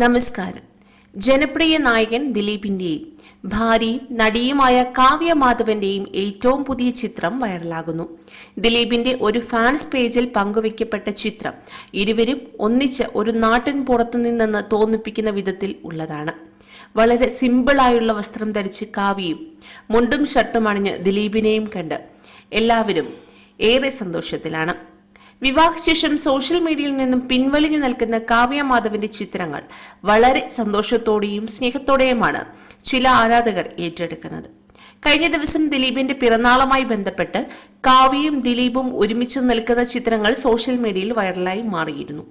നമസ്കാരം ജനപ്രിയ നായകൻ ദിലീപിന്റെയും ഭാര്യയും നടിയുമായ കാവ്യ മാധവന്റെയും ഏറ്റവും പുതിയ ചിത്രം വൈറലാകുന്നു ദിലീപിന്റെ ഒരു ഫാൻസ് പേജിൽ പങ്കുവയ്ക്കപ്പെട്ട ചിത്രം ഇരുവരും ഒന്നിച്ച് ഒരു നാട്ടിൻ പുറത്തു നിന്നെന്ന് തോന്നിപ്പിക്കുന്ന വിധത്തിൽ ഉള്ളതാണ് വളരെ സിമ്പിളായുള്ള വസ്ത്രം ധരിച്ച് കാവ്യയും മുണ്ടും ഷർട്ടും അണിഞ്ഞ് ദിലീപിനെയും കണ്ട് എല്ലാവരും ഏറെ സന്തോഷത്തിലാണ് വിവാഹശേഷം സോഷ്യൽ മീഡിയയിൽ നിന്നും പിൻവലിഞ്ഞു നിൽക്കുന്ന കാവ്യ മാധവിന്റെ ചിത്രങ്ങൾ വളരെ സന്തോഷത്തോടെയും സ്നേഹത്തോടെയുമാണ് ചില ആരാധകർ ഏറ്റെടുക്കുന്നത് കഴിഞ്ഞ ദിവസം ദിലീപിന്റെ പിറന്നാളുമായി ബന്ധപ്പെട്ട് കാവ്യയും ദിലീപും ഒരുമിച്ച് നിൽക്കുന്ന ചിത്രങ്ങൾ സോഷ്യൽ മീഡിയയിൽ വൈറലായി മാറിയിരുന്നു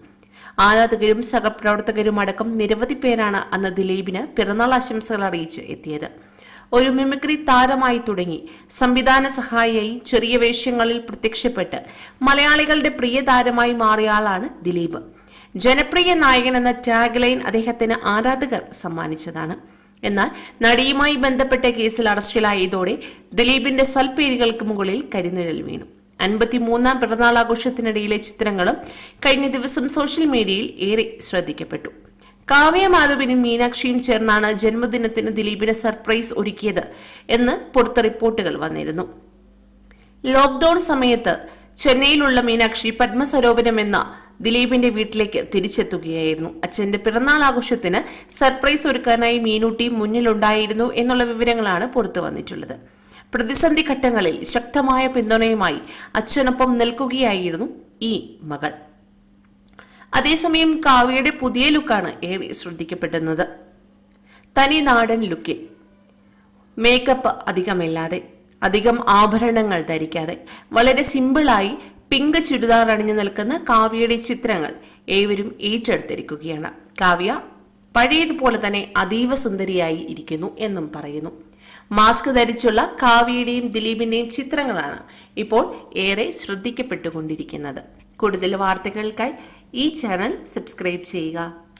ആരാധകരും സഹപ്രവർത്തകരും അടക്കം നിരവധി പേരാണ് അന്ന് ദിലീപിന് പിറന്നാൾ ആശംസകൾ അറിയിച്ച് എത്തിയത് ഒരു മിമിക്രി താരമായി തുടങ്ങി സംവിധാന സഹായിയായി ചെറിയ വേഷ്യങ്ങളിൽ പ്രത്യക്ഷപ്പെട്ട് മലയാളികളുടെ പ്രിയ താരമായി മാറിയ ആളാണ് ദിലീപ് ജനപ്രിയ നായകൻ എന്ന ടാഗ് ലൈൻ അദ്ദേഹത്തിന് ആരാധകർ സമ്മാനിച്ചതാണ് എന്നാൽ നടിയുമായി ബന്ധപ്പെട്ട കേസിൽ അറസ്റ്റിലായതോടെ ദിലീപിന്റെ സൽപ്പേരുകൾക്ക് മുകളിൽ കരിനിഴൽ വീണു അൻപത്തിമൂന്നാം പിറന്നാൾ ആഘോഷത്തിനിടയിലെ ചിത്രങ്ങളും കഴിഞ്ഞ ദിവസം സോഷ്യൽ മീഡിയയിൽ ഏറെ ശ്രദ്ധിക്കപ്പെട്ടു കാവ്യമാധവനും മീനാക്ഷിയും ചേർന്നാണ് ജന്മദിനത്തിന് ദിലീപിന് സർപ്രൈസ് ഒരുക്കിയത് എന്ന് പുറത്ത റിപ്പോർട്ടുകൾ വന്നിരുന്നു ലോക്ഡൌൺ സമയത്ത് ചെന്നൈയിലുള്ള മീനാക്ഷി പത്മസരോവരം എന്ന ദിലീപിന്റെ വീട്ടിലേക്ക് തിരിച്ചെത്തുകയായിരുന്നു അച്ഛന്റെ പിറന്നാൾ ആഘോഷത്തിന് സർപ്രൈസ് ഒരുക്കാനായി മീനൂട്ടി മുന്നിലുണ്ടായിരുന്നു എന്നുള്ള വിവരങ്ങളാണ് പുറത്തു വന്നിട്ടുള്ളത് പ്രതിസന്ധി ഘട്ടങ്ങളിൽ ശക്തമായ പിന്തുണയുമായി അച്ഛനൊപ്പം നിൽക്കുകയായിരുന്നു ഈ മകൾ അതേസമയം കാവ്യയുടെ പുതിയ ലുക്കാണ് ഏറെ ശ്രദ്ധിക്കപ്പെടുന്നത് തനി നാടൻ ലുക്കിൽ മേക്കപ്പ് അധികമില്ലാതെ അധികം ആഭരണങ്ങൾ ധരിക്കാതെ വളരെ സിമ്പിളായി പിങ്ക് ചുരിദാർ അണിഞ്ഞു നിൽക്കുന്ന കാവ്യയുടെ ചിത്രങ്ങൾ ഏവരും ഏറ്റെടുത്തിരിക്കുകയാണ് കാവ്യ പഴയതുപോലെ തന്നെ അതീവ സുന്ദരിയായി ഇരിക്കുന്നു എന്നും പറയുന്നു മാസ്ക് ധരിച്ചുള്ള കാവ്യയുടെയും ദിലീപിന്റെയും ചിത്രങ്ങളാണ് ഇപ്പോൾ ഏറെ ശ്രദ്ധിക്കപ്പെട്ടുകൊണ്ടിരിക്കുന്നത് കൂടുതൽ വാർത്തകൾക്കായി ഈ ചാനൽ സബ്സ്ക്രൈബ് ചെയ്യുക